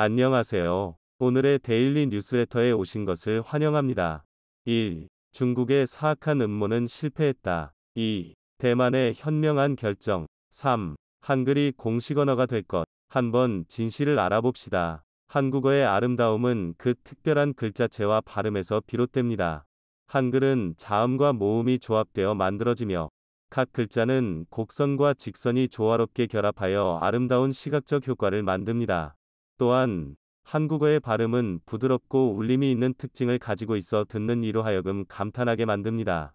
안녕하세요. 오늘의 데일리 뉴스레터에 오신 것을 환영합니다. 1. 중국의 사악한 음모는 실패했다. 2. 대만의 현명한 결정. 3. 한글이 공식 언어가 될 것. 한번 진실을 알아봅시다. 한국어의 아름다움은 그 특별한 글자체와 발음에서 비롯됩니다. 한글은 자음과 모음이 조합되어 만들어지며 각 글자는 곡선과 직선이 조화롭게 결합하여 아름다운 시각적 효과를 만듭니다. 또한 한국어의 발음은 부드럽고 울림이 있는 특징을 가지고 있어 듣는 이로 하여금 감탄하게 만듭니다.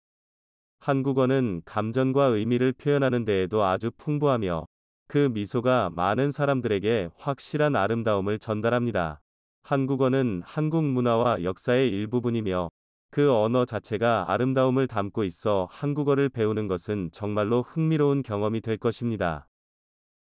한국어는 감정과 의미를 표현하는 데에도 아주 풍부하며 그 미소가 많은 사람들에게 확실한 아름다움을 전달합니다. 한국어는 한국 문화와 역사의 일부분이며 그 언어 자체가 아름다움을 담고 있어 한국어를 배우는 것은 정말로 흥미로운 경험이 될 것입니다.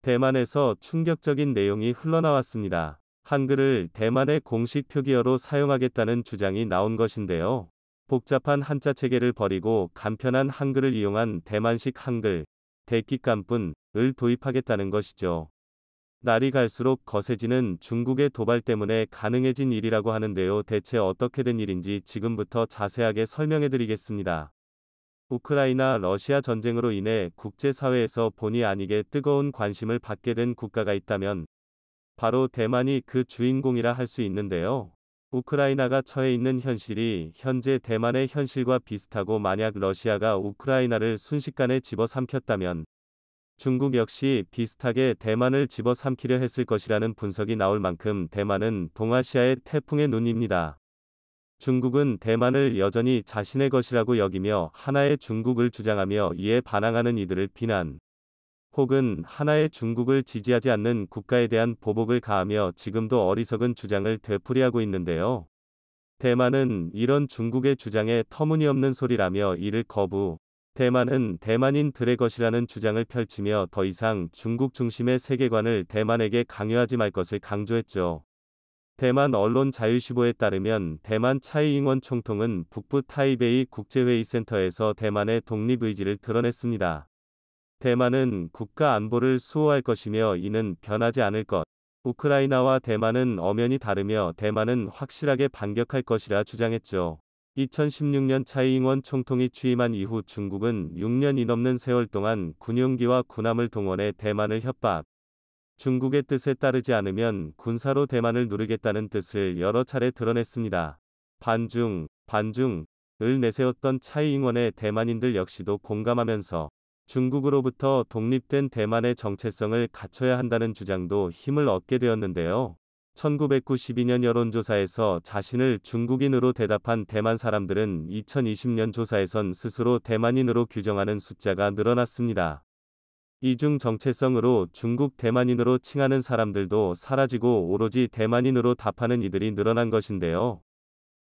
대만에서 충격적인 내용이 흘러나왔습니다. 한글을 대만의 공식 표기어로 사용하겠다는 주장이 나온 것인데요. 복잡한 한자 체계를 버리고 간편한 한글을 이용한 대만식 한글, 대기감뿐을 도입하겠다는 것이죠. 날이 갈수록 거세지는 중국의 도발 때문에 가능해진 일이라고 하는데요. 대체 어떻게 된 일인지 지금부터 자세하게 설명해 드리겠습니다. 우크라이나 러시아 전쟁으로 인해 국제사회에서 본의 아니게 뜨거운 관심을 받게 된 국가가 있다면 바로 대만이 그 주인공이라 할 수 있는데요. 우크라이나가 처해 있는 현실이 현재 대만의 현실과 비슷하고 만약 러시아가 우크라이나를 순식간에 집어삼켰다면 중국 역시 비슷하게 대만을 집어삼키려 했을 것이라는 분석이 나올 만큼 대만은 동아시아의 태풍의 눈입니다. 중국은 대만을 여전히 자신의 것이라고 여기며 하나의 중국을 주장하며 이에 반항하는 이들을 비난 혹은 하나의 중국을 지지하지 않는 국가에 대한 보복을 가하며 지금도 어리석은 주장을 되풀이하고 있는데요. 대만은 이런 중국의 주장에 터무니없는 소리라며 이를 거부 대만은 대만인들의 것이라는 주장을 펼치며 더 이상 중국 중심의 세계관을 대만에게 강요하지 말 것을 강조했죠. 대만 언론 자유시보에 따르면 대만 차이잉원 총통은 북부 타이베이 국제회의센터에서 대만의 독립 의지를 드러냈습니다. 대만은 국가 안보를 수호할 것이며 이는 변하지 않을 것. 우크라이나와 대만은 엄연히 다르며 대만은 확실하게 반격할 것이라 주장했죠. 2016년 차이잉원 총통이 취임한 이후 중국은 6년이 넘는 세월 동안 군용기와 군함을 동원해 대만을 협박, 중국의 뜻에 따르지 않으면 군사로 대만을 누르겠다는 뜻을 여러 차례 드러냈습니다. 반중, 반중을 내세웠던 차이잉원의 대만인들 역시도 공감하면서 중국으로부터 독립된 대만의 정체성을 갖춰야 한다는 주장도 힘을 얻게 되었는데요. 1992년 여론조사에서 자신을 중국인으로 대답한 대만 사람들은 2020년 조사에선 스스로 대만인으로 규정하는 숫자가 늘어났습니다. 이중 정체성으로 중국 대만인으로 칭하는 사람들도 사라지고 오로지 대만인으로 답하는 이들이 늘어난 것인데요.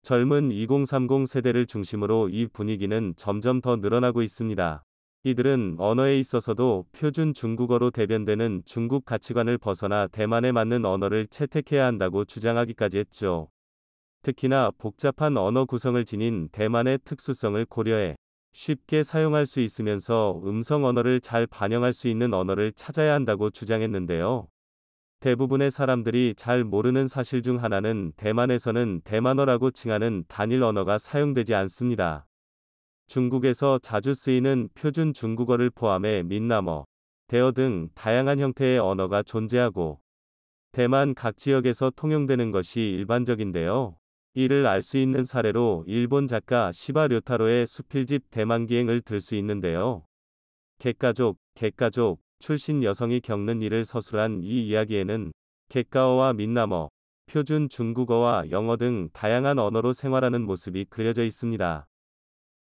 젊은 2030 세대를 중심으로 이 분위기는 점점 더 늘어나고 있습니다. 이들은 언어에 있어서도 표준 중국어로 대변되는 중국 가치관을 벗어나 대만에 맞는 언어를 채택해야 한다고 주장하기까지 했죠. 특히나 복잡한 언어 구성을 지닌 대만의 특수성을 고려해 쉽게 사용할 수 있으면서 음성 언어를 잘 반영할 수 있는 언어를 찾아야 한다고 주장했는데요. 대부분의 사람들이 잘 모르는 사실 중 하나는 대만에서는 대만어라고 칭하는 단일 언어가 사용되지 않습니다. 중국에서 자주 쓰이는 표준 중국어를 포함해 민남어, 대어 등 다양한 형태의 언어가 존재하고 대만 각 지역에서 통용되는 것이 일반적인데요. 이를 알 수 있는 사례로 일본 작가 시바 류타로의 수필집 대만기행을 들 수 있는데요. 객가족, 객가족, 출신 여성이 겪는 일을 서술한 이 이야기에는 객가어와 민남어, 표준 중국어와 영어 등 다양한 언어로 생활하는 모습이 그려져 있습니다.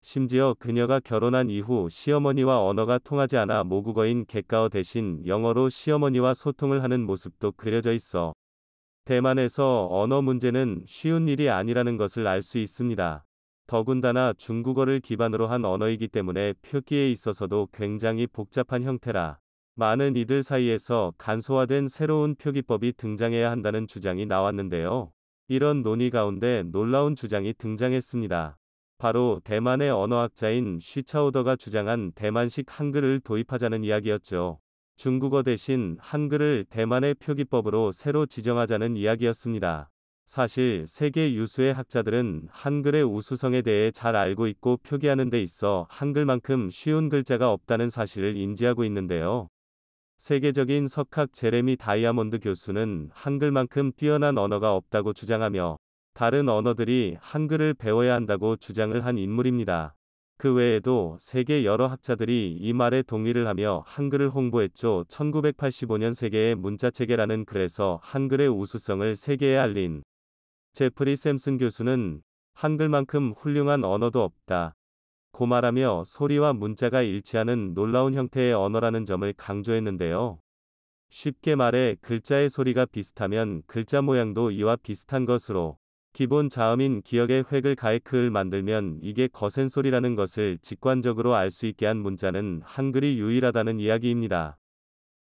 심지어 그녀가 결혼한 이후 시어머니와 언어가 통하지 않아 모국어인 객가어 대신 영어로 시어머니와 소통을 하는 모습도 그려져 있어 대만에서 언어 문제는 쉬운 일이 아니라는 것을 알 수 있습니다. 더군다나 중국어를 기반으로 한 언어이기 때문에 표기에 있어서도 굉장히 복잡한 형태라 많은 이들 사이에서 간소화된 새로운 표기법이 등장해야 한다는 주장이 나왔는데요. 이런 논의 가운데 놀라운 주장이 등장했습니다. 바로 대만의 언어학자인 쉬차오더가 주장한 대만식 한글을 도입하자는 이야기였죠. 중국어 대신 한글을 대만의 표기법으로 새로 지정하자는 이야기였습니다. 사실 세계 유수의 학자들은 한글의 우수성에 대해 잘 알고 있고 표기하는 데 있어 한글만큼 쉬운 글자가 없다는 사실을 인지하고 있는데요. 세계적인 석학 제레미 다이아몬드 교수는 한글만큼 뛰어난 언어가 없다고 주장하며 다른 언어들이 한글을 배워야 한다고 주장을 한 인물입니다. 그 외에도 세계 여러 학자들이 이 말에 동의를 하며 한글을 홍보했죠. 1985년 세계의 문자체계라는 글에서 한글의 우수성을 세계에 알린 제프리 샘슨 교수는 한글만큼 훌륭한 언어도 없다. 고말하며 소리와 문자가 일치하는 놀라운 형태의 언어라는 점을 강조했는데요. 쉽게 말해 글자의 소리가 비슷하면 글자 모양도 이와 비슷한 것으로 기본 자음인 기억의 획을 가이크을 만들면 이게 거센 소리라는 것을 직관적으로 알 수 있게 한 문자는 한글이 유일하다는 이야기입니다.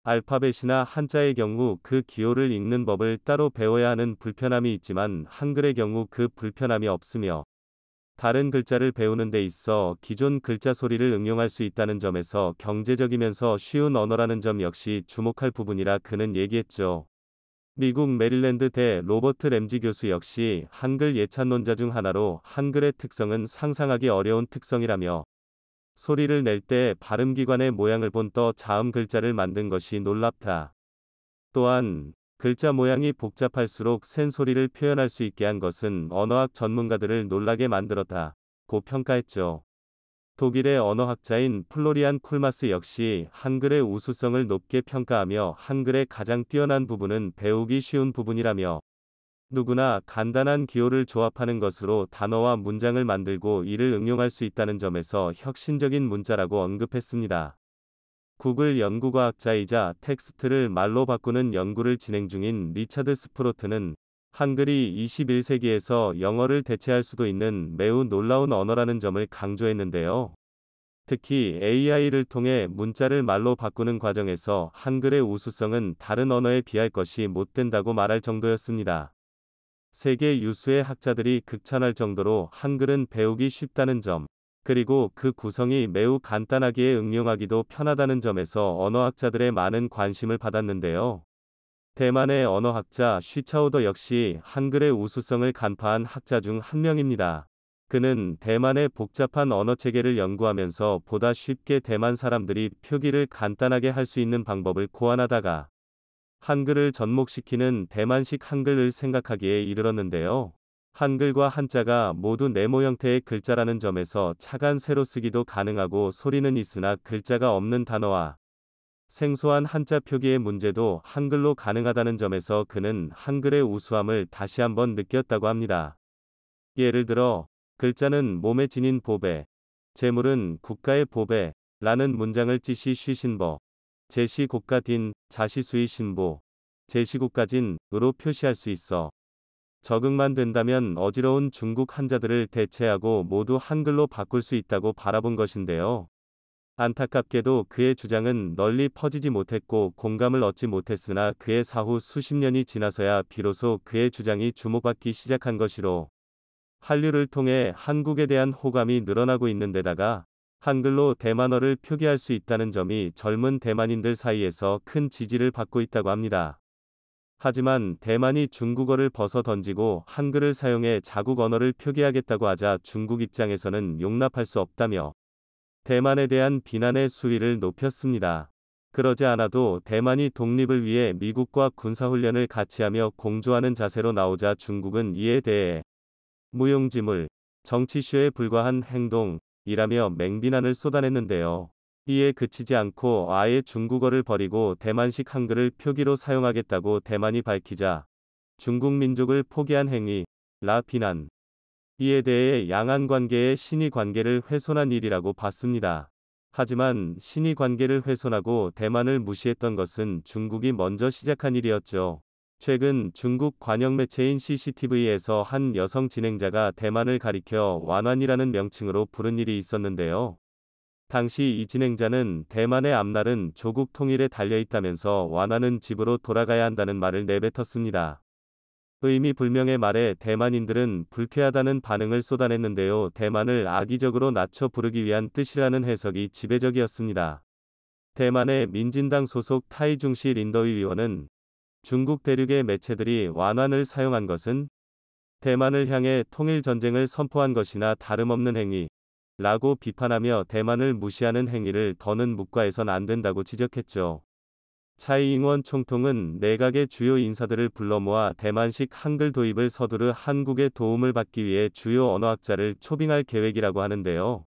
알파벳이나 한자의 경우 그 기호를 읽는 법을 따로 배워야 하는 불편함이 있지만 한글의 경우 그 불편함이 없으며 다른 글자를 배우는 데 있어 기존 글자 소리를 응용할 수 있다는 점에서 경제적이면서 쉬운 언어라는 점 역시 주목할 부분이라 그는 얘기했죠. 미국 메릴랜드 대 로버트 램지 교수 역시 한글 예찬론자 중 하나로 한글의 특성은 상상하기 어려운 특성이라며 소리를 낼 때 발음기관의 모양을 본떠 자음 글자를 만든 것이 놀랍다. 또한 글자 모양이 복잡할수록 센 소리를 표현할 수 있게 한 것은 언어학 전문가들을 놀라게 만들었다. 고 평가했죠. 독일의 언어학자인 플로리안 쿨마스 역시 한글의 우수성을 높게 평가하며 한글의 가장 뛰어난 부분은 배우기 쉬운 부분이라며 누구나 간단한 기호를 조합하는 것으로 단어와 문장을 만들고 이를 응용할 수 있다는 점에서 혁신적인 문자라고 언급했습니다. 구글 연구과학자이자 텍스트를 말로 바꾸는 연구를 진행 중인 리차드 스프로트는 한글이 21세기에서 영어를 대체할 수도 있는 매우 놀라운 언어라는 점을 강조했는데요. 특히 AI를 통해 문자를 말로 바꾸는 과정에서 한글의 우수성은 다른 언어에 비할 것이 못 된다고 말할 정도였습니다. 세계 유수의 학자들이 극찬할 정도로 한글은 배우기 쉽다는 점, 그리고 그 구성이 매우 간단하기에 응용하기도 편하다는 점에서 언어학자들의 많은 관심을 받았는데요. 대만의 언어학자 쉬차우더 역시 한글의 우수성을 간파한 학자 중 한 명입니다. 그는 대만의 복잡한 언어 체계를 연구하면서 보다 쉽게 대만 사람들이 표기를 간단하게 할 수 있는 방법을 고안하다가 한글을 접목시키는 대만식 한글을 생각하기에 이르렀는데요. 한글과 한자가 모두 네모 형태의 글자라는 점에서 차간 새로 쓰기도 가능하고 소리는 있으나 글자가 없는 단어와 생소한 한자 표기의 문제도 한글로 가능하다는 점에서 그는 한글의 우수함을 다시 한번 느꼈다고 합니다. 예를 들어, 글자는 몸에 지닌 보배, 재물은 국가의 보배, 라는 문장을 지시 쉬신보 제시국가딘, 자시수의 신보, 제시국가진으로 표시할 수 있어. 적응만 된다면 어지러운 중국 한자들을 대체하고 모두 한글로 바꿀 수 있다고 바라본 것인데요. 안타깝게도 그의 주장은 널리 퍼지지 못했고 공감을 얻지 못했으나 그의 사후 수십 년이 지나서야 비로소 그의 주장이 주목받기 시작한 것이로 한류를 통해 한국에 대한 호감이 늘어나고 있는데다가 한글로 대만어를 표기할 수 있다는 점이 젊은 대만인들 사이에서 큰 지지를 받고 있다고 합니다. 하지만 대만이 중국어를 벗어 던지고 한글을 사용해 자국 언어를 표기하겠다고 하자 중국 입장에서는 용납할 수 없다며 대만에 대한 비난의 수위를 높였습니다. 그러지 않아도 대만이 독립을 위해 미국과 군사훈련을 같이 하며 공조하는 자세로 나오자 중국은 이에 대해 무용지물, 정치쇼에 불과한 행동이라며 맹비난을 쏟아냈는데요. 이에 그치지 않고 아예 중국어를 버리고 대만식 한글을 표기로 사용하겠다고 대만이 밝히자 중국 민족을 포기한 행위, 라 비난, 이에 대해 양안 관계의 신의 관계를 훼손한 일이라고 봤습니다. 하지만 신의 관계를 훼손하고 대만을 무시했던 것은 중국이 먼저 시작한 일이었죠. 최근 중국 관영 매체인 CCTV에서 한 여성 진행자가 대만을 가리켜 완완이라는 명칭으로 부른 일이 있었는데요. 당시 이 진행자는 대만의 앞날은 조국 통일에 달려 있다면서 완완은 집으로 돌아가야 한다는 말을 내뱉었습니다. 의미불명의 말에 대만인들은 불쾌하다는 반응을 쏟아냈는데요. 대만을 악의적으로 낮춰 부르기 위한 뜻이라는 해석이 지배적이었습니다. 대만의 민진당 소속 타이중시 린더위 의원은 중국 대륙의 매체들이 완안을 사용한 것은 대만을 향해 통일 전쟁을 선포한 것이나 다름없는 행위, 라고 비판하며 대만을 무시하는 행위를 더는 묵과해선 안 된다고 지적했죠. 차이잉원 총통은 내각의 주요 인사들을 불러 모아 대만식 한글 도입을 서두르 한국의 도움을 받기 위해 주요 언어학자를 초빙할 계획이라고 하는데요.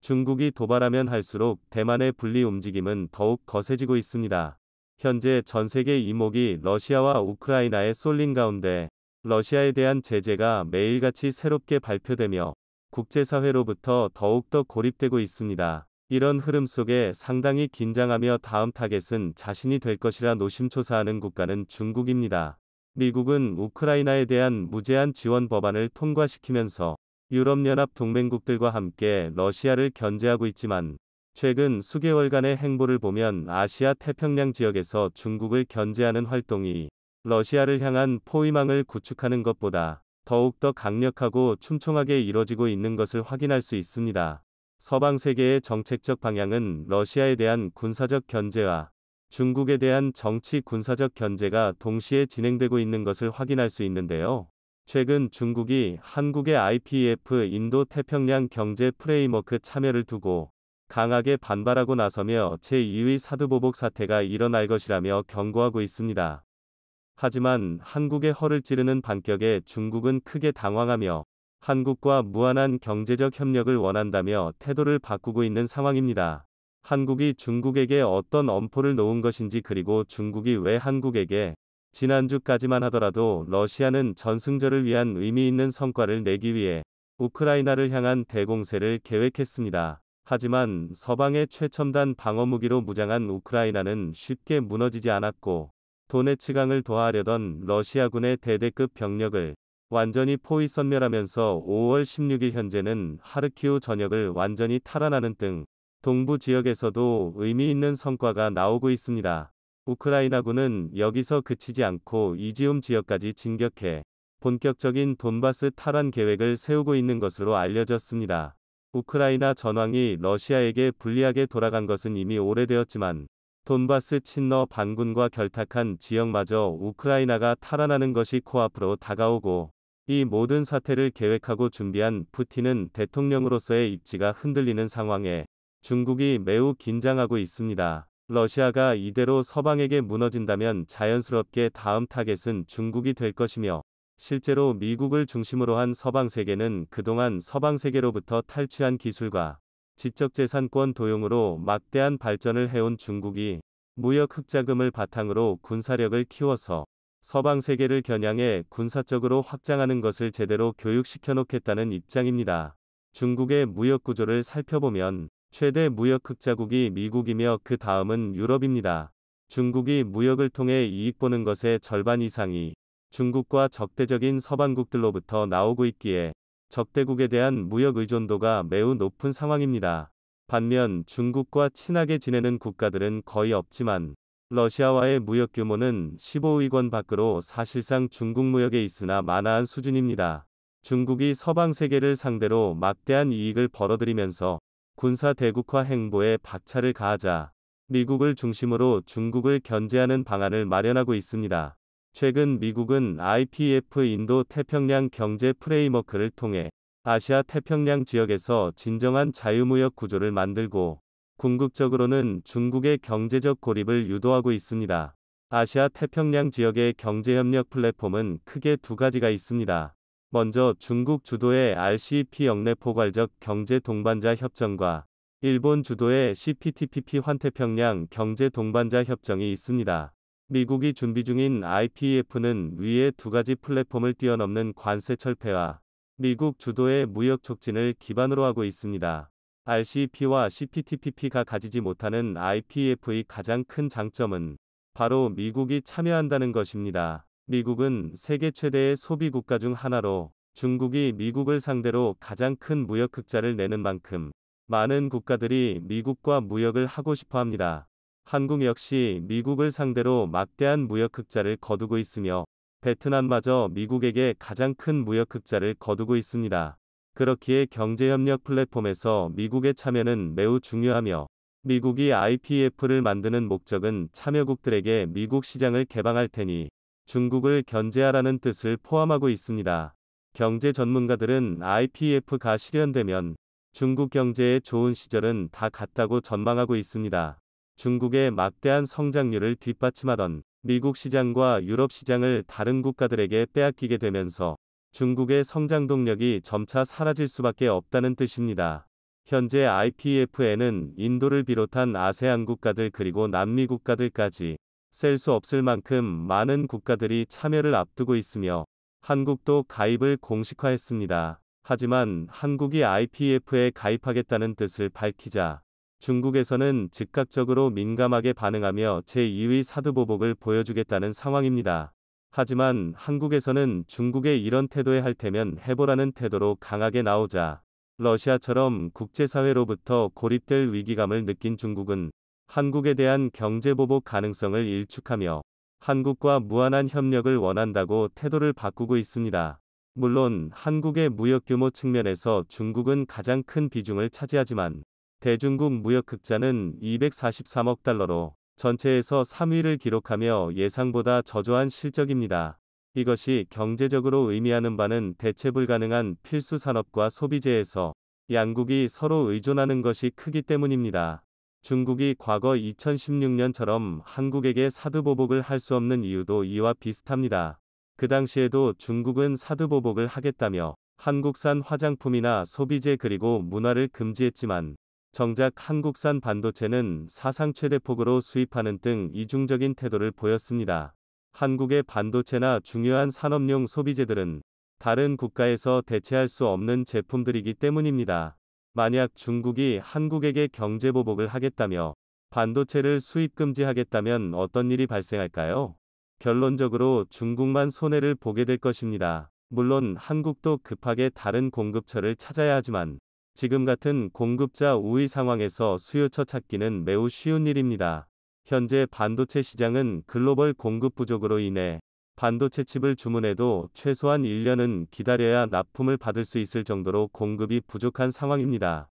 중국이 도발하면 할수록 대만의 분리 움직임은 더욱 거세지고 있습니다. 현재 전 세계 이목이 러시아와 우크라이나에 쏠린 가운데 러시아에 대한 제재가 매일같이 새롭게 발표되며 국제사회로부터 더욱더 고립되고 있습니다. 이런 흐름 속에 상당히 긴장하며 다음 타겟은 자신이 될 것이라 노심초사하는 국가는 중국입니다. 미국은 우크라이나에 대한 무제한 지원 법안을 통과시키면서 유럽연합 동맹국들과 함께 러시아를 견제하고 있지만 최근 수개월간의 행보를 보면 아시아 태평양 지역에서 중국을 견제하는 활동이 러시아를 향한 포위망을 구축하는 것보다 더욱더 강력하고 충청하게 이뤄지고 있는 것을 확인할 수 있습니다. 서방 세계의 정책적 방향은 러시아에 대한 군사적 견제와 중국에 대한 정치 군사적 견제가 동시에 진행되고 있는 것을 확인할 수 있는데요. 최근 중국이 한국의 IPF 인도 태평양 경제 프레임워크 참여를 두고 강하게 반발하고 나서며 제2의 사드보복 사태가 일어날 것이라며 경고하고 있습니다. 하지만 한국의 허를 찌르는 반격에 중국은 크게 당황하며 한국과 무한한 경제적 협력을 원한다며 태도를 바꾸고 있는 상황입니다. 한국이 중국에게 어떤 엄포를 놓은 것인지 그리고 중국이 왜 한국에게 지난주까지만 하더라도 러시아는 전승절을 위한 의미 있는 성과를 내기 위해 우크라이나를 향한 대공세를 계획했습니다. 하지만 서방의 최첨단 방어 무기로 무장한 우크라이나는 쉽게 무너지지 않았고 도네츠강을 도하려던 러시아군의 대대급 병력을 완전히 포위선멸하면서 5월 16일 현재는 하르키우 전역을 완전히 탈환하는 등 동부 지역에서도 의미 있는 성과가 나오고 있습니다. 우크라이나군은 여기서 그치지 않고 이지움 지역까지 진격해 본격적인 돈바스 탈환 계획을 세우고 있는 것으로 알려졌습니다. 우크라이나 전황이 러시아에게 불리하게 돌아간 것은 이미 오래되었지만 돈바스 친러 반군과 결탁한 지역마저 우크라이나가 탈환하는 것이 코앞으로 다가오고 이 모든 사태를 계획하고 준비한 푸틴은 대통령으로서의 입지가 흔들리는 상황에 중국이 매우 긴장하고 있습니다. 러시아가 이대로 서방에게 무너진다면 자연스럽게 다음 타겟은 중국이 될 것이며 실제로 미국을 중심으로 한 서방 세계는 그동안 서방 세계로부터 탈취한 기술과 지적재산권 도용으로 막대한 발전을 해온 중국이 무역 흑자금을 바탕으로 군사력을 키워서 서방 세계를 겨냥해 군사적으로 확장하는 것을 제대로 교육시켜 놓겠다는 입장입니다. 중국의 무역 구조를 살펴보면 최대 무역 흑자국이 미국이며 그 다음은 유럽입니다. 중국이 무역을 통해 이익 보는 것의 절반 이상이 중국과 적대적인 서방국들로부터 나오고 있기에 적대국에 대한 무역 의존도가 매우 높은 상황입니다. 반면 중국과 친하게 지내는 국가들은 거의 없지만 러시아와의 무역 규모는 1 5위권 밖으로 사실상 중국 무역에 있으나 만화한 수준입니다. 중국이 서방 세계를 상대로 막대한 이익을 벌어들이면서 군사 대국화 행보에 박차를 가하자 미국을 중심으로 중국을 견제하는 방안을 마련하고 있습니다. 최근 미국은 IPF 인도 태평양 경제 프레임워크를 통해 아시아 태평양 지역에서 진정한 자유무역 구조를 만들고 궁극적으로는 중국의 경제적 고립을 유도하고 있습니다. 아시아 태평양 지역의 경제협력 플랫폼은 크게 두 가지가 있습니다. 먼저 중국 주도의 RCEP 역내 포괄적 경제 동반자 협정과 일본 주도의 CPTPP 환태평양 경제 동반자 협정이 있습니다. 미국이 준비 중인 i p f 는 위의 두 가지 플랫폼을 뛰어넘는 관세 철폐와 미국 주도의 무역 촉진을 기반으로 하고 있습니다. RCP와 CPTPP가 가지지 못하는 IPF의 가장 큰 장점은 바로 미국이 참여한다는 것입니다. 미국은 세계 최대의 소비 국가 중 하나로 중국이 미국을 상대로 가장 큰 무역 흑자를 내는 만큼 많은 국가들이 미국과 무역을 하고 싶어 합니다. 한국 역시 미국을 상대로 막대한 무역 흑자를 거두고 있으며 베트남마저 미국에게 가장 큰 무역 흑자를 거두고 있습니다. 그렇기에 경제협력 플랫폼에서 미국의 참여는 매우 중요하며 미국이 IPF를 만드는 목적은 참여국들에게 미국 시장을 개방할 테니 중국을 견제하라는 뜻을 포함하고 있습니다. 경제 전문가들은 IPF가 실현되면 중국 경제의 좋은 시절은 다 갔다고 전망하고 있습니다. 중국의 막대한 성장률을 뒷받침하던 미국 시장과 유럽 시장을 다른 국가들에게 빼앗기게 되면서 중국의 성장 동력이 점차 사라질 수밖에 없다는 뜻입니다. 현재 IPF에는 인도를 비롯한 아세안 국가들 그리고 남미 국가들까지 셀 수 없을 만큼 많은 국가들이 참여를 앞두고 있으며 한국도 가입을 공식화했습니다. 하지만 한국이 IPF에 가입하겠다는 뜻을 밝히자 중국에서는 즉각적으로 민감하게 반응하며 제2위 사드보복을 보여주겠다는 상황입니다. 하지만 한국에서는 중국의 이런 태도에 할 테면 해보라는 태도로 강하게 나오자 러시아처럼 국제사회로부터 고립될 위기감을 느낀 중국은 한국에 대한 경제보복 가능성을 일축하며 한국과 무한한 협력을 원한다고 태도를 바꾸고 있습니다. 물론 한국의 무역 규모 측면에서 중국은 가장 큰 비중을 차지하지만 대중국 무역 흑자는 243억 달러로 전체에서 3위를 기록하며 예상보다 저조한 실적입니다. 이것이 경제적으로 의미하는 바는 대체 불가능한 필수 산업과 소비재에서 양국이 서로 의존하는 것이 크기 때문입니다. 중국이 과거 2016년처럼 한국에게 사드보복을 할 수 없는 이유도 이와 비슷합니다. 그 당시에도 중국은 사드보복을 하겠다며 한국산 화장품이나 소비재 그리고 문화를 금지했지만 정작 한국산 반도체는 사상 최대 폭으로 수입하는 등 이중적인 태도를 보였습니다. 한국의 반도체나 중요한 산업용 소비재들은 다른 국가에서 대체할 수 없는 제품들이기 때문입니다. 만약 중국이 한국에게 경제보복을 하겠다며 반도체를 수입 금지하겠다면 어떤 일이 발생할까요? 결론적으로 중국만 손해를 보게 될 것입니다. 물론 한국도 급하게 다른 공급처를 찾아야 하지만 지금 같은 공급자 우위 상황에서 수요처 찾기는 매우 쉬운 일입니다. 현재 반도체 시장은 글로벌 공급 부족으로 인해 반도체 칩을 주문해도 최소한 1년은 기다려야 납품을 받을 수 있을 정도로 공급이 부족한 상황입니다.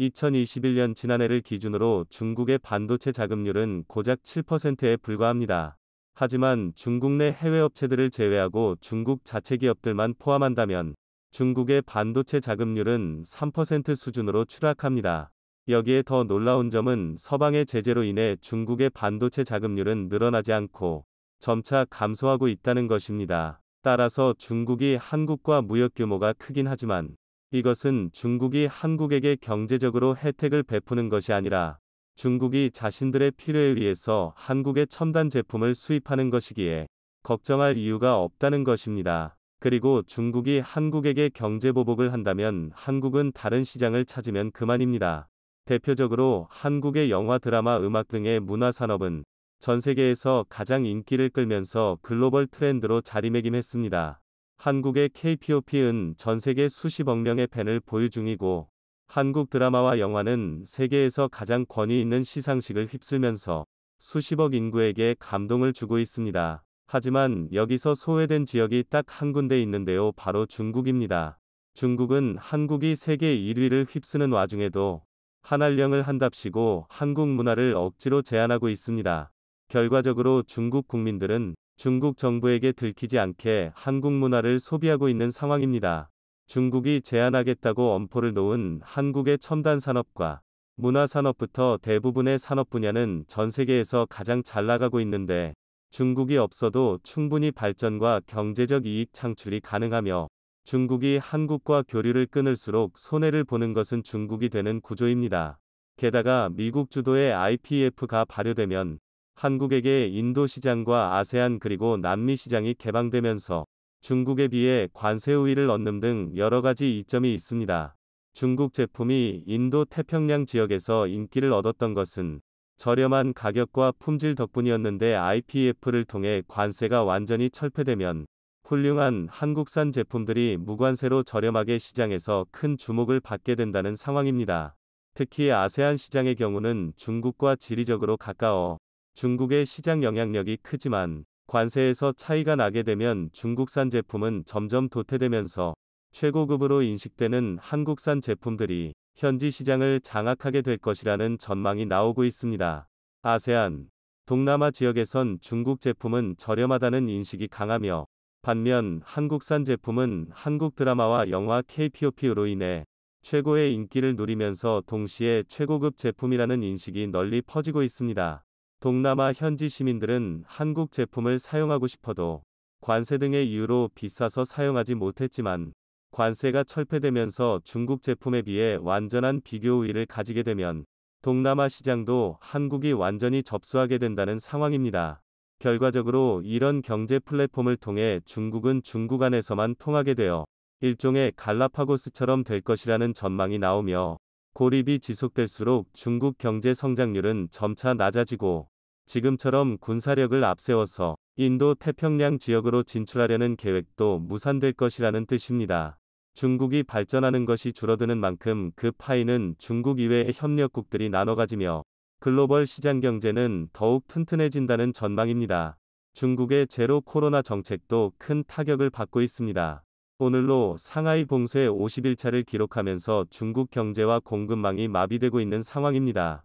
2021년 지난해를 기준으로 중국의 반도체 자금률은 고작 7%에 불과합니다. 하지만 중국 내 해외 업체들을 제외하고 중국 자체 기업들만 포함한다면 중국의 반도체 자금률은 3% 수준으로 추락합니다. 여기에 더 놀라운 점은 서방의 제재로 인해 중국의 반도체 자금률은 늘어나지 않고 점차 감소하고 있다는 것입니다. 따라서 중국이 한국과 무역 규모가 크긴 하지만 이것은 중국이 한국에게 경제적으로 혜택을 베푸는 것이 아니라 중국이 자신들의 필요에 의해서 한국의 첨단 제품을 수입하는 것이기에 걱정할 이유가 없다는 것입니다. 그리고 중국이 한국에게 경제 보복을 한다면 한국은 다른 시장을 찾으면 그만입니다. 대표적으로 한국의 영화, 드라마, 음악 등의 문화 산업은 전 세계에서 가장 인기를 끌면서 글로벌 트렌드로 자리매김했습니다. 한국의 KPOP은 전 세계 수십억 명의 팬을 보유 중이고 한국 드라마와 영화는 세계에서 가장 권위 있는 시상식을 휩쓸면서 수십억 인구에게 감동을 주고 있습니다. 하지만 여기서 소외된 지역이 딱 한 군데 있는데요. 바로 중국입니다. 중국은 한국이 세계 1위를 휩쓰는 와중에도 한알령을 한답시고 한국 문화를 억지로 제한하고 있습니다. 결과적으로 중국 국민들은 중국 정부에게 들키지 않게 한국 문화를 소비하고 있는 상황입니다. 중국이 제한하겠다고 엄포를 놓은 한국의 첨단 산업과 문화 산업부터 대부분의 산업 분야는 전 세계에서 가장 잘 나가고 있는데 중국이 없어도 충분히 발전과 경제적 이익 창출이 가능하며 중국이 한국과 교류를 끊을수록 손해를 보는 것은 중국이 되는 구조입니다. 게다가 미국 주도의 IPF가 발효되면 한국에게 인도 시장과 아세안 그리고 남미 시장이 개방되면서 중국에 비해 관세 우위를 얻는 등 여러 가지 이점이 있습니다. 중국 제품이 인도 태평양 지역에서 인기를 얻었던 것은 저렴한 가격과 품질 덕분이었는데 IPF를 통해 관세가 완전히 철폐되면 훌륭한 한국산 제품들이 무관세로 저렴하게 시장에서 큰 주목을 받게 된다는 상황입니다. 특히 아세안 시장의 경우는 중국과 지리적으로 가까워 중국의 시장 영향력이 크지만 관세에서 차이가 나게 되면 중국산 제품은 점점 도태되면서 최고급으로 인식되는 한국산 제품들이 현지 시장을 장악하게 될 것이라는 전망이 나오고 있습니다. 아세안, 동남아 지역에선 중국 제품은 저렴하다는 인식이 강하며 반면 한국산 제품은 한국 드라마와 영화 KPOP로 인해 최고의 인기를 누리면서 동시에 최고급 제품이라는 인식이 널리 퍼지고 있습니다. 동남아 현지 시민들은 한국 제품을 사용하고 싶어도 관세 등의 이유로 비싸서 사용하지 못했지만 관세가 철폐되면서 중국 제품에 비해 완전한 비교 우위를 가지게 되면 동남아 시장도 한국이 완전히 접수하게 된다는 상황입니다. 결과적으로 이런 경제 플랫폼을 통해 중국은 중국 안에서만 통하게 되어 일종의 갈라파고스처럼 될 것이라는 전망이 나오며 고립이 지속될수록 중국 경제 성장률은 점차 낮아지고 지금처럼 군사력을 앞세워서 인도 태평양 지역으로 진출하려는 계획도 무산될 것이라는 뜻입니다. 중국이 발전하는 것이 줄어드는 만큼 그 파이는 중국 이외의 협력국들이 나눠 가지며 글로벌 시장 경제는 더욱 튼튼해진다는 전망입니다. 중국의 제로 코로나 정책도 큰 타격을 받고 있습니다. 오늘로 상하이 봉쇄 51차를 기록하면서 중국 경제와 공급망이 마비되고 있는 상황입니다.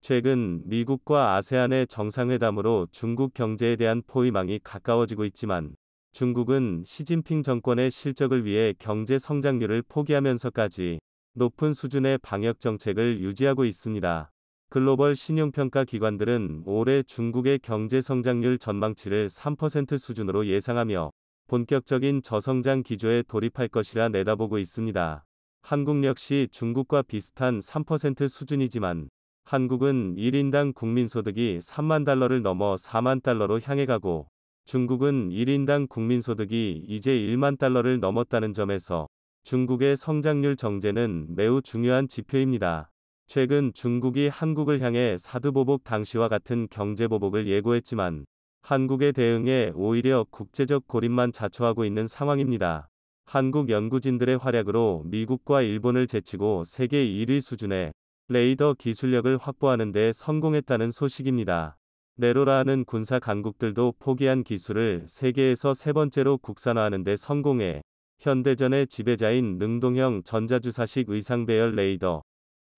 최근 미국과 아세안의 정상회담으로 중국 경제에 대한 포위망이 가까워지고 있지만 중국은 시진핑 정권의 실적을 위해 경제 성장률을 포기하면서까지 높은 수준의 방역 정책을 유지하고 있습니다. 글로벌 신용평가 기관들은 올해 중국의 경제 성장률 전망치를 3% 수준으로 예상하며 본격적인 저성장 기조에 돌입할 것이라 내다보고 있습니다. 한국 역시 중국과 비슷한 3% 수준이지만 한국은 1인당 국민소득이 3만 달러를 넘어 4만 달러로 향해 가고 중국은 1인당 국민소득이 이제 1만 달러를 넘었다는 점에서 중국의 성장률 정제는 매우 중요한 지표입니다. 최근 중국이 한국을 향해 사드보복 당시와 같은 경제보복을 예고했지만 한국의 대응에 오히려 국제적 고립만 자초하고 있는 상황입니다. 한국 연구진들의 활약으로 미국과 일본을 제치고 세계 1위 수준의 레이더 기술력을 확보하는 데 성공했다는 소식입니다. 네로라는 군사 강국들도 포기한 기술을 세계에서 세 번째로 국산화하는 데 성공해 현대전의 지배자인 능동형 전자주사식 의상 배열 레이더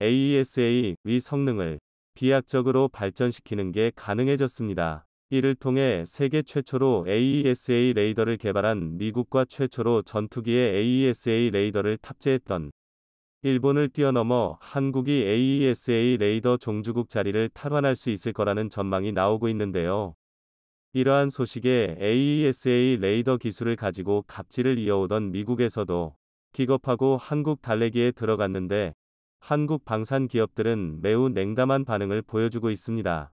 AESA e 위 성능을 비약적으로 발전시키는 게 가능해졌습니다. 이를 통해 세계 최초로 AESA e 레이더를 개발한 미국과 최초로 전투기에 AESA 레이더를 탑재했던 일본을 뛰어넘어 한국이 AESA e 레이더 종주국 자리를 탈환할 수 있을 거라는 전망이 나오고 있는데요. 이러한 소식에 AESA e 레이더 기술을 가지고 갑질을 이어오던 미국에서도 기겁하고 한국 달래기에 들어갔는데 한국 방산 기업들은 매우 냉담한 반응을 보여주고 있습니다.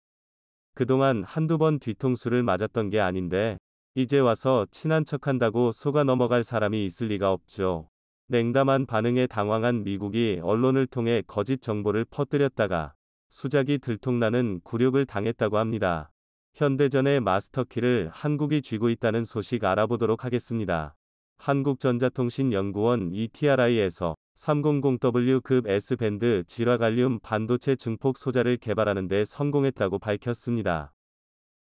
그동안 한두 번 뒤통수를 맞았던 게 아닌데 이제 와서 친한 척한다고 속아 넘어갈 사람이 있을 리가 없죠. 냉담한 반응에 당황한 미국이 언론을 통해 거짓 정보를 퍼뜨렸다가 수작이 들통나는 굴욕을 당했다고 합니다. 현대전의 마스터키를 한국이 쥐고 있다는 소식 알아보도록 하겠습니다. 한국전자통신연구원 ETRI에서 300W 급 S밴드 질화갈륨 반도체 증폭 소자를 개발하는 데 성공했다고 밝혔습니다.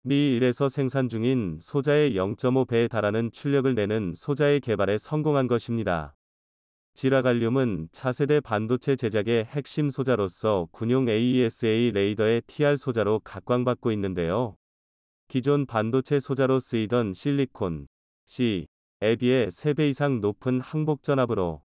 미일에서 생산 중인 소자의 0.5배에 달하는 출력을 내는 소자의 개발에 성공한 것입니다. 지라갈륨은 차세대 반도체 제작의 핵심 소자로서 군용 AESA e 레이더의 TR 소자로 각광받고 있는데요. 기존 반도체 소자로 쓰이던 실리콘 C, 에 비해 3배 이상 높은 항복 전압으로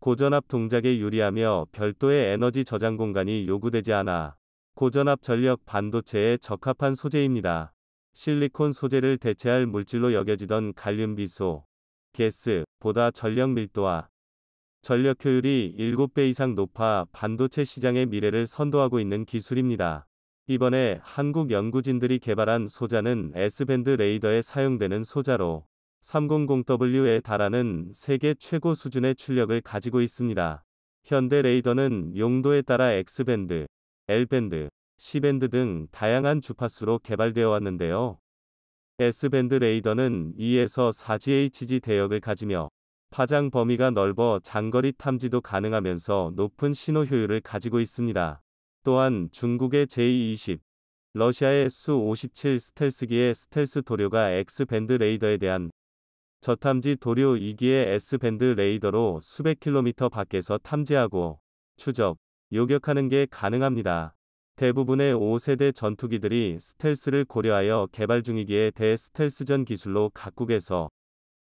고전압 동작에 유리하며 별도의 에너지 저장 공간이 요구되지 않아 고전압 전력 반도체에 적합한 소재입니다. 실리콘 소재를 대체할 물질로 여겨지던 갈륨 비소, 가스보다 전력 밀도와 전력 효율이 7배 이상 높아 반도체 시장의 미래를 선도하고 있는 기술입니다. 이번에 한국 연구진들이 개발한 소자는 S밴드 레이더에 사용되는 소자로 300W에 달하는 세계 최고 수준의 출력을 가지고 있습니다. 현대 레이더는 용도에 따라 X밴드, L밴드, C밴드 등 다양한 주파수로 개발되어 왔는데요. S밴드 레이더는 2에서 4GHz 대역을 가지며 파장 범위가 넓어 장거리 탐지도 가능하면서 높은 신호 효율을 가지고 있습니다. 또한 중국의 j 2 0 러시아의 수-57 스텔스기의 스텔스 도료가 X밴드 레이더에 대한 저탐지 도료 2기의 S밴드 레이더로 수백 킬로미터 밖에서 탐지하고 추적, 요격하는 게 가능합니다. 대부분의 5세대 전투기들이 스텔스를 고려하여 개발 중이기에 대스텔스전 기술로 각국에서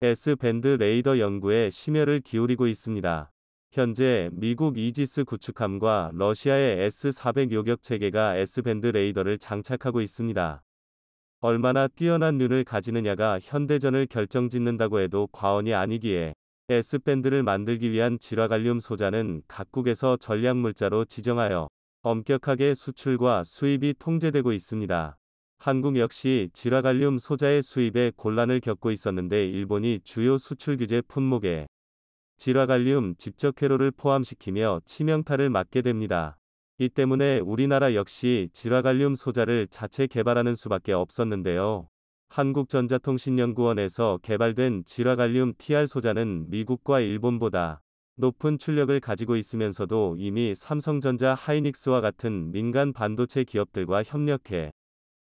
S밴드 레이더 연구에 심혈을 기울이고 있습니다. 현재 미국 이지스 구축함과 러시아의 S-400 요격 체계가 S밴드 레이더를 장착하고 있습니다. 얼마나 뛰어난 눈을 가지느냐가 현대전을 결정짓는다고 해도 과언이 아니기에 S밴드를 만들기 위한 질화갈륨 소자는 각국에서 전략물자로 지정하여 엄격하게 수출과 수입이 통제되고 있습니다. 한국 역시 지라갈륨 소자의 수입에 곤란을 겪고 있었는데 일본이 주요 수출 규제 품목에 지라갈륨 직접 회로를 포함시키며 치명타를 맞게 됩니다. 이 때문에 우리나라 역시 지라갈륨 소자를 자체 개발하는 수밖에 없었는데요. 한국전자통신연구원에서 개발된 지라갈륨 TR 소자는 미국과 일본보다 높은 출력을 가지고 있으면서도 이미 삼성전자 하이닉스와 같은 민간 반도체 기업들과 협력해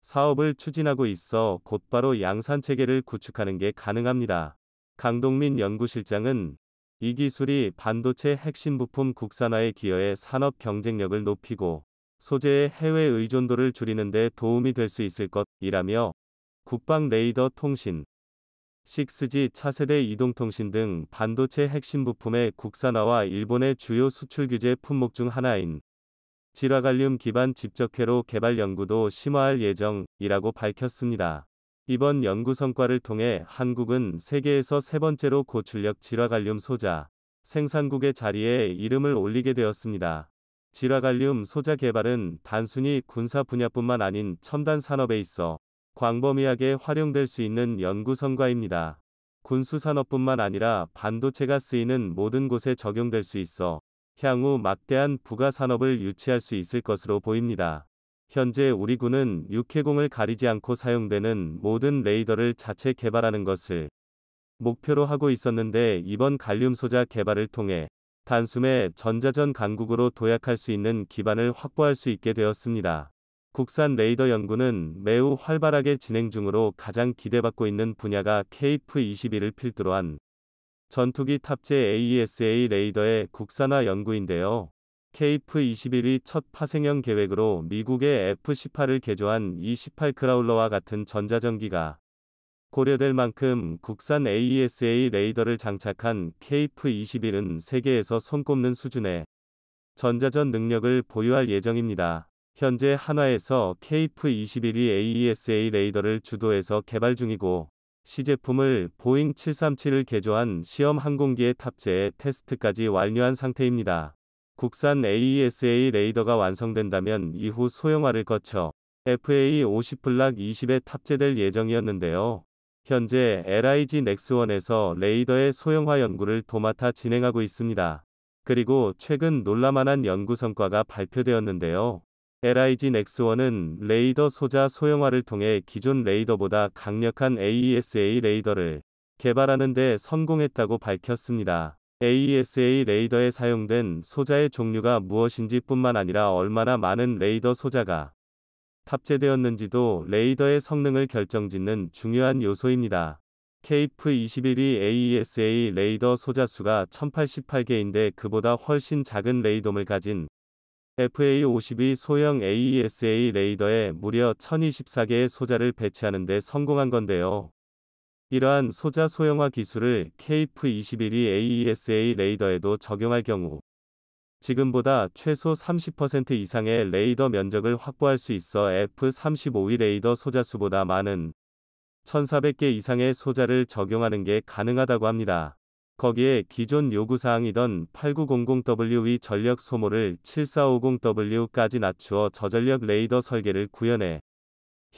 사업을 추진하고 있어 곧바로 양산 체계를 구축하는 게 가능합니다. 강동민 연구실장은 이 기술이 반도체 핵심 부품 국산화에 기여해 산업 경쟁력을 높이고 소재의 해외 의존도를 줄이는 데 도움이 될 수 있을 것이라며 국방 레이더 통신, 6G 차세대 이동통신 등 반도체 핵심 부품의 국산화와 일본의 주요 수출 규제 품목 중 하나인 질화갈륨 기반 집적회로 개발 연구도 심화할 예정이라고 밝혔습니다. 이번 연구 성과를 통해 한국은 세계에서 세 번째로 고출력 질화갈륨 소자 생산국의 자리에 이름을 올리게 되었습니다. 질화갈륨 소자 개발은 단순히 군사 분야뿐만 아닌 첨단 산업에 있어 광범위하게 활용될 수 있는 연구 성과입니다. 군수 산업뿐만 아니라 반도체가 쓰이는 모든 곳에 적용될 수 있어 향후 막대한 부가산업을 유치할 수 있을 것으로 보입니다. 현재 우리 군은 육해공을 가리지 않고 사용되는 모든 레이더를 자체 개발하는 것을 목표로 하고 있었는데 이번 갈륨 소자 개발을 통해 단숨에 전자전 강국으로 도약할 수 있는 기반을 확보할 수 있게 되었습니다. 국산 레이더 연구는 매우 활발하게 진행 중으로 가장 기대받고 있는 분야가 KF-21을 필두로 한 전투기 탑재 AESA e 레이더의 국산화 연구인데요. k f 2 1이첫 파생형 계획으로 미국의 F-18을 개조한 E-18 크라울러와 같은 전자전기가 고려될 만큼 국산 AESA e 레이더를 장착한 KF-21은 세계에서 손꼽는 수준의 전자전 능력을 보유할 예정입니다. 현재 한화에서 KF-21이 AESA 레이더를 주도해서 개발 중이고 시제품을 보잉 737을 개조한 시험 항공기에 탑재해 테스트까지 완료한 상태입니다. 국산 AESA e 레이더가 완성된다면 이후 소형화를 거쳐 FA 5 0블락 20에 탑재될 예정이었는데요. 현재 LIG 넥스원에서 레이더의 소형화 연구를 도맡아 진행하고 있습니다. 그리고 최근 놀라만한 연구 성과가 발표되었는데요. LIG 넥스1은 레이더 소자 소형화를 통해 기존 레이더보다 강력한 AESA e 레이더를 개발하는 데 성공했다고 밝혔습니다. AESA e 레이더에 사용된 소자의 종류가 무엇인지 뿐만 아니라 얼마나 많은 레이더 소자가 탑재되었는지도 레이더의 성능을 결정짓는 중요한 요소입니다. KF-21이 AESA 레이더 소자수가 1088개인데 그보다 훨씬 작은 레이더물 가진 FA-52 소형 AESA 레이더에 무려 1024개의 소자를 배치하는 데 성공한 건데요. 이러한 소자 소형화 기술을 KF-21이 AESA 레이더에도 적용할 경우 지금보다 최소 30% 이상의 레이더 면적을 확보할 수 있어 F-35의 레이더 소자 수보다 많은 1400개 이상의 소자를 적용하는 게 가능하다고 합니다. 거기에 기존 요구사항이던 8900W의 e 전력 소모를 7450W까지 낮추어 저전력 레이더 설계를 구현해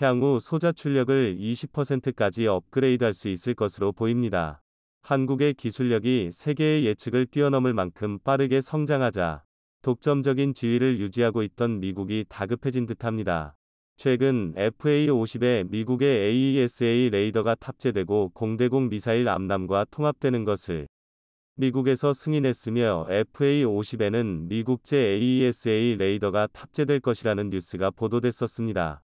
향후 소자 출력을 20%까지 업그레이드할 수 있을 것으로 보입니다. 한국의 기술력이 세계의 예측을 뛰어넘을 만큼 빠르게 성장하자 독점적인 지위를 유지하고 있던 미국이 다급해진 듯합니다. 최근 FA-50에 미국의 AESA e 레이더가 탑재되고 공대공 미사일 암남과 통합되는 것을 미국에서 승인했으며 FA50에는 미국제 AESA e 레이더가 탑재될 것이라는 뉴스가 보도됐었습니다.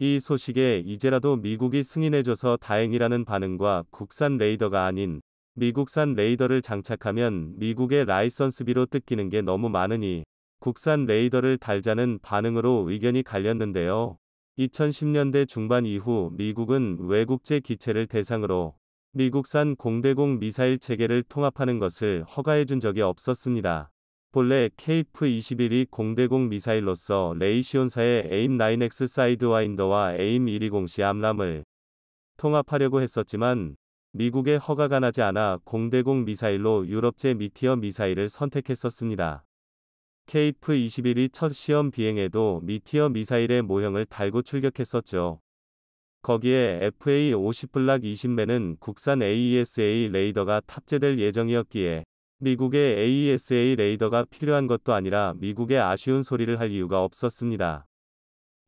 이 소식에 이제라도 미국이 승인해줘서 다행이라는 반응과 국산 레이더가 아닌 미국산 레이더를 장착하면 미국의 라이선스비로 뜯기는 게 너무 많으니 국산 레이더를 달자는 반응으로 의견이 갈렸는데요. 2010년대 중반 이후 미국은 외국제 기체를 대상으로 미국산 공대공 미사일 체계를 통합하는 것을 허가해준 적이 없었습니다. 본래 KF-21이 공대공 미사일로서 레이시온사의 AIM-9X 사이드와인더와 AIM-120C 암람을 통합하려고 했었지만 미국의 허가가 나지 않아 공대공 미사일로 유럽제 미티어 미사일을 선택했었습니다. KF-21이 첫 시험 비행에도 미티어 미사일의 모형을 달고 출격했었죠. 거기에 FA-50 블락 20매는 국산 AESA e 레이더가 탑재될 예정이었기에 미국의 AESA e 레이더가 필요한 것도 아니라 미국의 아쉬운 소리를 할 이유가 없었습니다.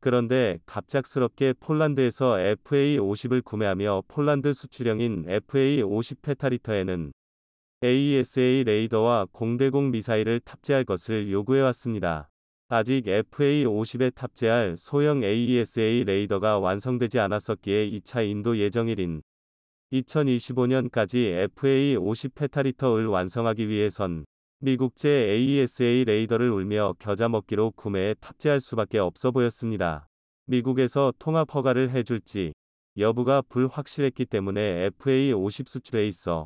그런데 갑작스럽게 폴란드에서 FA-50을 구매하며 폴란드 수출형인 FA-50 페타리터에는 AESA e 레이더와 공대공 미사일을 탑재할 것을 요구해왔습니다. 아직 FA-50에 탑재할 소형 AESA 레이더가 완성되지 않았었기에 2차 인도 예정일인 2025년까지 FA-50 페타리터를 완성하기 위해선 미국제 AESA 레이더를 울며 겨자먹기로 구매에 탑재할 수밖에 없어 보였습니다. 미국에서 통합 허가를 해줄지 여부가 불확실했기 때문에 FA-50 수출에 있어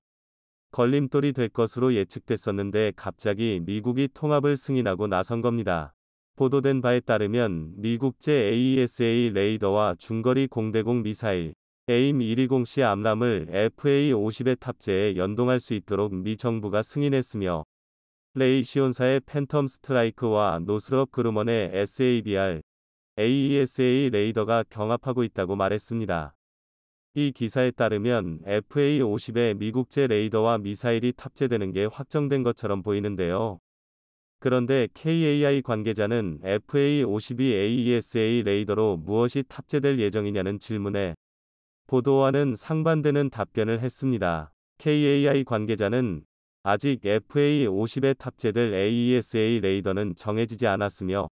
걸림돌이 될 것으로 예측됐었는데 갑자기 미국이 통합을 승인하고 나선 겁니다. 보도된 바에 따르면 미국제 AESA e 레이더와 중거리 공대공 미사일 AIM-120C 암람을 FA-50에 탑재해 연동할 수 있도록 미 정부가 승인했으며 레이시온사의 팬텀 스트라이크와 노스럽 그루먼의 SABR, AESA 레이더가 경합하고 있다고 말했습니다. 이 기사에 따르면 FA-50에 미국제 레이더와 미사일이 탑재되는 게 확정된 것처럼 보이는데요. 그런데 KAI 관계자는 FA-52AESA e 레이더로 무엇이 탑재될 예정이냐는 질문에 보도와는 상반되는 답변을 했습니다. KAI 관계자는 아직 FA-50에 탑재될 AESA e 레이더는 정해지지 않았으며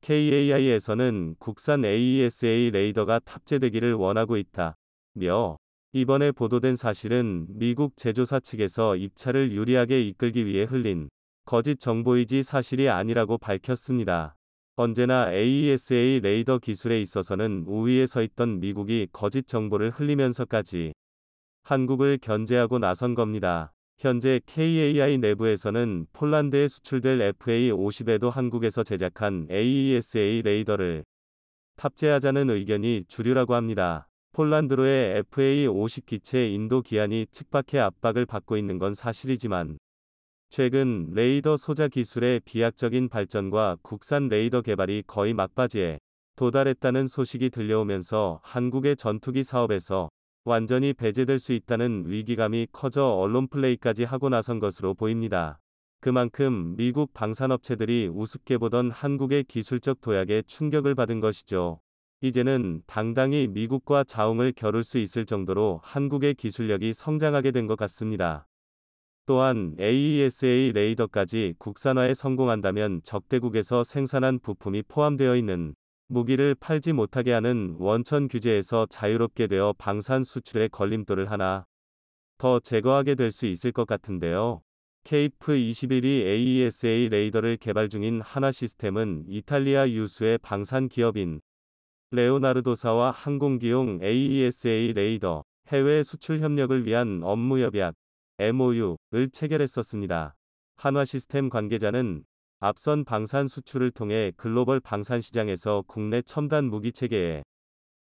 KAI에서는 국산 AESA e 레이더가 탑재되기를 원하고 있다. 며 이번에 보도된 사실은 미국 제조사 측에서 입찰을 유리하게 이끌기 위해 흘린 거짓 정보이지 사실이 아니라고 밝혔습니다. 언제나 AESA e 레이더 기술에 있어서는 우위에 서 있던 미국이 거짓 정보를 흘리면서까지 한국을 견제하고 나선 겁니다. 현재 KAI 내부에서는 폴란드에 수출될 FA50에도 한국에서 제작한 AESA e 레이더를 탑재하자는 의견이 주류라고 합니다. 폴란드로의 FA50 기체 인도 기한이 측박해 압박을 받고 있는 건 사실이지만 최근 레이더 소자 기술의 비약적인 발전과 국산 레이더 개발이 거의 막바지에 도달했다는 소식이 들려오면서 한국의 전투기 사업에서 완전히 배제될 수 있다는 위기감이 커져 언론 플레이까지 하고 나선 것으로 보입니다. 그만큼 미국 방산업체들이 우습게 보던 한국의 기술적 도약에 충격을 받은 것이죠. 이제는 당당히 미국과 자웅을 겨룰 수 있을 정도로 한국의 기술력이 성장하게 된 것 같습니다. 또한 AESA e 레이더까지 국산화에 성공한다면 적대국에서 생산한 부품이 포함되어 있는 무기를 팔지 못하게 하는 원천 규제에서 자유롭게 되어 방산 수출의 걸림돌을 하나 더 제거하게 될 수 있을 것 같은데요. KF-21이 AESA 레이더를 개발 중인 하나 시스템은 이탈리아 유수의 방산 기업인 레오나르도사와 항공기용 AESA e 레이더 해외 수출 협력을 위한 업무 협약 MOU를 체결했었습니다. 한화 시스템 관계자는 앞선 방산 수출을 통해 글로벌 방산 시장에서 국내 첨단 무기 체계에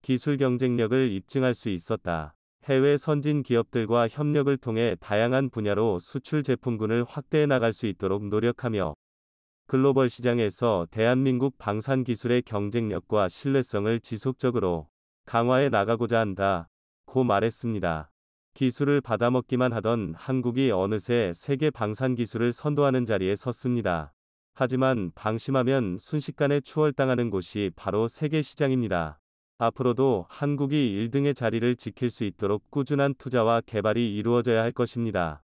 기술 경쟁력을 입증할 수 있었다. 해외 선진 기업들과 협력을 통해 다양한 분야로 수출 제품군을 확대해 나갈 수 있도록 노력하며 글로벌 시장에서 대한민국 방산 기술의 경쟁력과 신뢰성을 지속적으로 강화해 나가고자 한다. 고 말했습니다. 기술을 받아먹기만 하던 한국이 어느새 세계 방산 기술을 선도하는 자리에 섰습니다. 하지만 방심하면 순식간에 추월당하는 곳이 바로 세계 시장입니다. 앞으로도 한국이 1등의 자리를 지킬 수 있도록 꾸준한 투자와 개발이 이루어져야 할 것입니다.